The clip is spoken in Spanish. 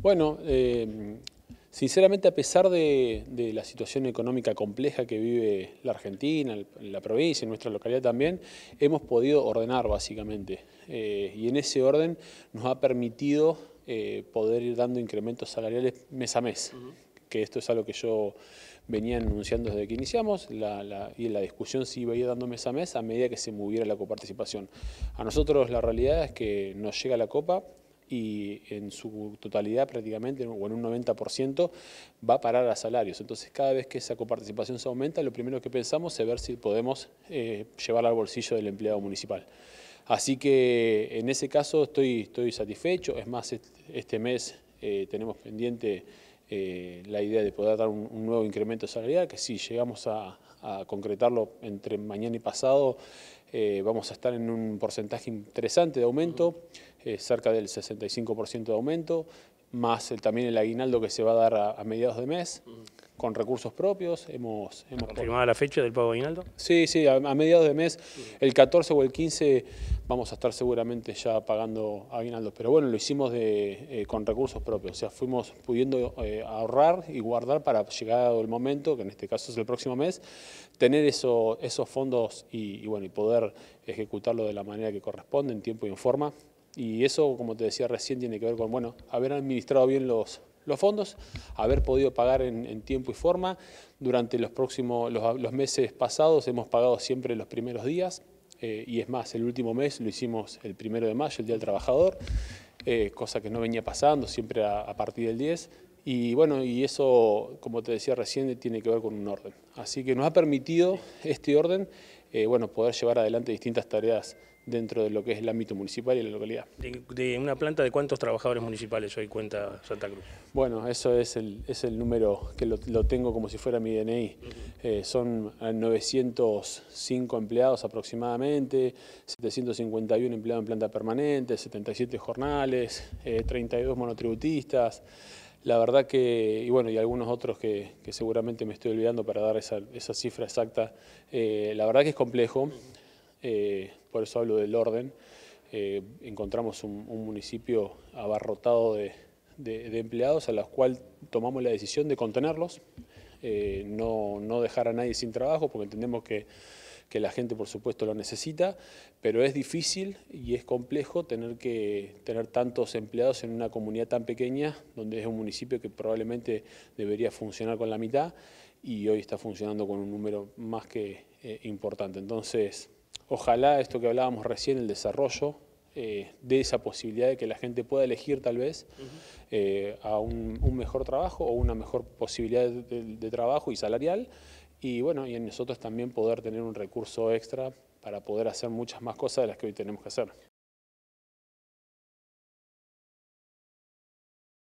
Bueno, em, sinceramente a pesar de, la situación económica compleja que vive la Argentina, la provincia, nuestra localidad también, hemos podido ordenar básicamente. Eh, y en ese orden nos ha permitido eh, poder ir dando incrementos salariales mes a mes, que esto es algo que yo venía anunciando desde que iniciamos la, la, y la discusión se iba a ir dando mes a mes a medida que se moviera la coparticipación. A nosotros la realidad es que nos llega la copa y en su totalidad prácticamente, o en un 90%, va a parar a salarios. Entonces cada vez que esa coparticipación se aumenta, lo primero que pensamos es ver si podemos eh, llevarla al bolsillo del empleado municipal. Así que en ese caso estoy, estoy satisfecho, es más, este, este mes eh, tenemos pendiente eh, la idea de poder dar un, nuevo incremento de salarial, que si llegamos a, concretarlo entre mañana y pasado, eh, vamos a estar en un porcentaje interesante de aumento, eh, cerca del 65% de aumento, más también el aguinaldo que se va a dar a mediados de mes con recursos propios. Hemos, la fecha del pago de aguinaldo? Sí, sí, a, mediados de mes, el 14 o el 15, vamos a estar seguramente ya pagando Aguinaldo, Pero bueno, lo hicimos de, eh, con recursos propios, o sea, fuimos pudiendo eh, ahorrar y guardar para llegar el momento, que en este caso es el próximo mes, tener eso, esos fondos y, bueno, y poder ejecutarlo de la manera que corresponde, en tiempo y en forma. Y eso, como te decía recién, tiene que ver con, bueno, haber administrado bien los, los fondos, haber podido pagar en, tiempo y forma. Durante los, próximos, los, meses pasados hemos pagado siempre los primeros días, eh, y es más, el último mes lo hicimos el primero de mayo, el Día del Trabajador, eh, cosa que no venía pasando, siempre a partir del 10. Y bueno, y eso, como te decía recién, tiene que ver con un orden. Así que nos ha permitido este orden eh, bueno, poder llevar adelante distintas tareas dentro de lo que es el ámbito municipal y la localidad. ¿De, una planta de cuántos trabajadores municipales hoy cuenta Santa Cruz? Bueno, eso es el, es el número que lo, tengo como si fuera mi DNI. Eh, son 905 eh, empleados aproximadamente, 751 empleados en planta permanente, 77 jornales, 32 monotributistas. La verdad que, y bueno, y algunos otros que, seguramente me estoy olvidando para dar esa, cifra exacta, eh, la verdad que es complejo, eh, por eso hablo del orden. Eh, encontramos un, municipio abarrotado de, empleados a los cuales tomamos la decisión de contenerlos, no, no dejar a nadie sin trabajo, porque entendemos que que la gente por supuesto lo necesita, pero es difícil y es complejo tener que tener tantos empleados en una comunidad tan pequeña, donde es un municipio que probablemente debería funcionar con la mitad y hoy está funcionando con un número más que eh, importante. Entonces, ojalá esto que hablábamos recién, el desarrollo, eh, de esa posibilidad de que la gente pueda elegir tal vez eh, a un, mejor trabajo o una mejor posibilidad de trabajo y salarial y bueno, y en nosotros también poder tener un recurso extra para poder hacer muchas más cosas de las que hoy tenemos que hacer.